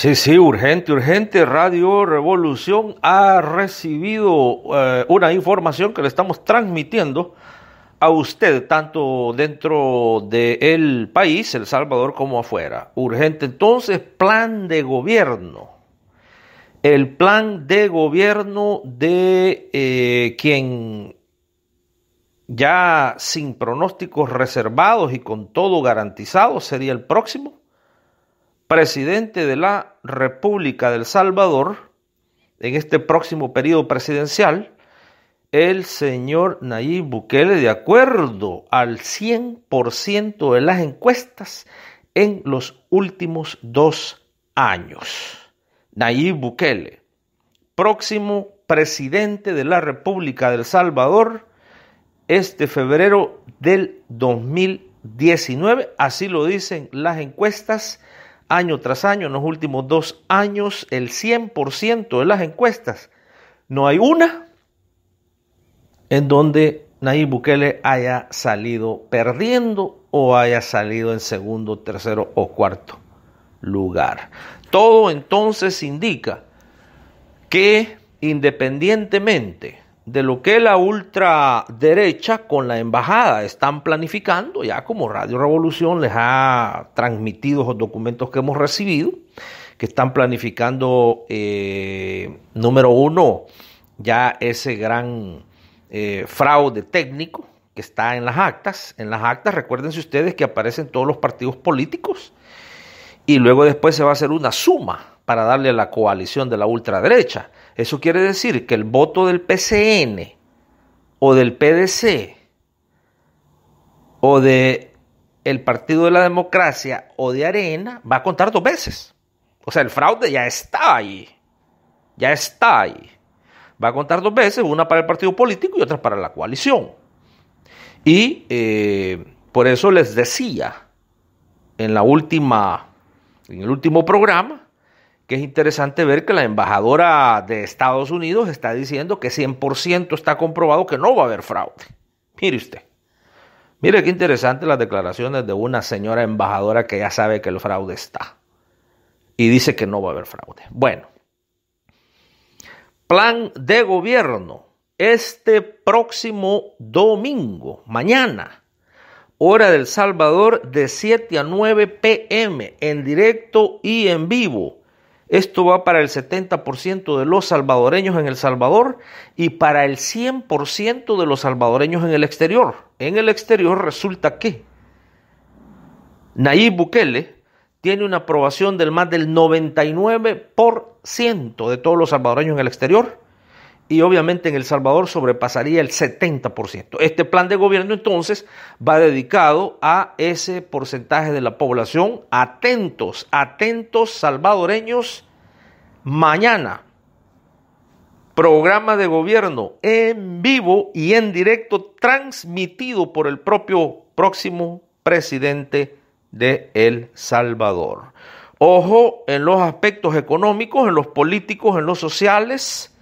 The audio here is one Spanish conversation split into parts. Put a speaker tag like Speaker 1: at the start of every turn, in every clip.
Speaker 1: Sí, sí, urgente, urgente. Radio Revolución ha recibido eh, una información que le estamos transmitiendo a usted, tanto dentro del país, El Salvador, como afuera. Urgente entonces, plan de gobierno. El plan de gobierno de eh, quien ya sin pronósticos reservados y con todo garantizado sería el próximo presidente de la República del Salvador, en este próximo periodo presidencial, el señor Nayib Bukele, de acuerdo al 100% de las encuestas en los últimos dos años. Nayib Bukele, próximo presidente de la República del Salvador, este febrero del 2019, así lo dicen las encuestas año tras año, en los últimos dos años, el 100% de las encuestas. No hay una en donde Nayib Bukele haya salido perdiendo o haya salido en segundo, tercero o cuarto lugar. Todo entonces indica que independientemente de lo que la ultraderecha con la embajada están planificando, ya como Radio Revolución les ha transmitido los documentos que hemos recibido, que están planificando, eh, número uno, ya ese gran eh, fraude técnico que está en las actas. En las actas, recuérdense ustedes que aparecen todos los partidos políticos y luego después se va a hacer una suma para darle a la coalición de la ultraderecha. Eso quiere decir que el voto del PCN o del PDC o de el Partido de la Democracia o de Arena va a contar dos veces. O sea, el fraude ya está ahí. Ya está ahí. Va a contar dos veces, una para el partido político y otra para la coalición. Y eh, por eso les decía en la última, en el último programa, que es interesante ver que la embajadora de Estados Unidos está diciendo que 100% está comprobado que no va a haber fraude. Mire usted. Mire qué interesante las declaraciones de una señora embajadora que ya sabe que el fraude está y dice que no va a haber fraude. Bueno, plan de gobierno este próximo domingo, mañana, hora del Salvador de 7 a 9 pm, en directo y en vivo. Esto va para el 70% de los salvadoreños en El Salvador y para el 100% de los salvadoreños en el exterior. En el exterior resulta que Nayib Bukele tiene una aprobación del más del 99% de todos los salvadoreños en el exterior y obviamente en El Salvador sobrepasaría el 70%. Este plan de gobierno entonces va dedicado a ese porcentaje de la población. Atentos, atentos salvadoreños, mañana. Programa de gobierno en vivo y en directo transmitido por el propio próximo presidente de El Salvador. Ojo en los aspectos económicos, en los políticos, en los sociales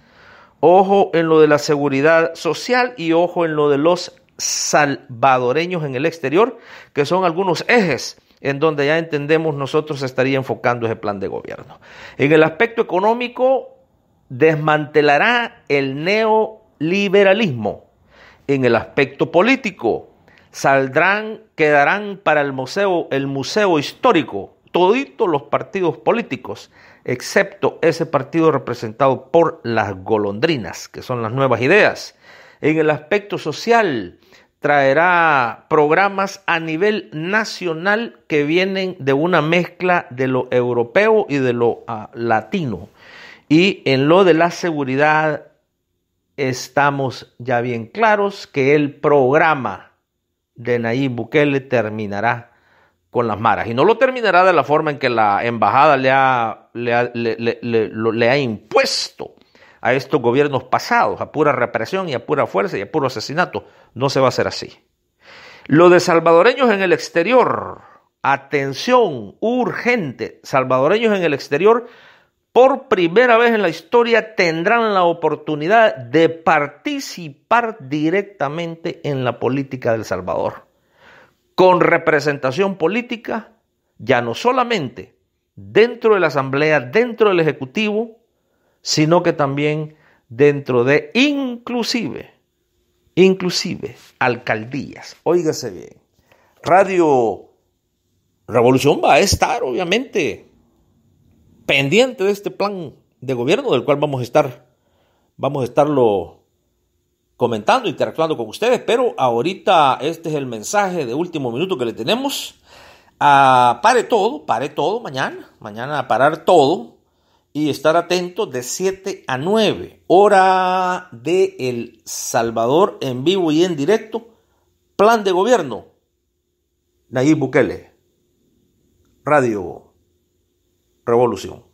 Speaker 1: Ojo en lo de la seguridad social y ojo en lo de los salvadoreños en el exterior, que son algunos ejes en donde ya entendemos nosotros estaría enfocando ese plan de gobierno. En el aspecto económico, desmantelará el neoliberalismo. En el aspecto político, saldrán, quedarán para el museo, el museo histórico toditos los partidos políticos, excepto ese partido representado por las golondrinas, que son las nuevas ideas. En el aspecto social, traerá programas a nivel nacional que vienen de una mezcla de lo europeo y de lo ah, latino. Y en lo de la seguridad estamos ya bien claros que el programa de Nayib Bukele terminará con las maras. Y no lo terminará de la forma en que la embajada le ha, le ha, le ha impuesto a estos gobiernos pasados, a pura represión y a pura fuerza y a puro asesinato. No se va a hacer así. Lo de salvadoreños en el exterior, atención urgente, salvadoreños en el exterior, por primera vez en la historia tendrán la oportunidad de participar directamente en la política del Salvador con representación política, ya no solamente dentro de la Asamblea, dentro del Ejecutivo, sino que también dentro de inclusive, inclusive alcaldías. Óigase bien, Radio Revolución va a estar obviamente pendiente de este plan de gobierno del cual vamos a estar, vamos a estarlo comentando, interactuando con ustedes, pero ahorita este es el mensaje de último minuto que le tenemos. Ah, pare todo, pare todo mañana, mañana a parar todo y estar atento de 7 a 9, hora de El Salvador en vivo y en directo, plan de gobierno, Nayib Bukele, Radio Revolución.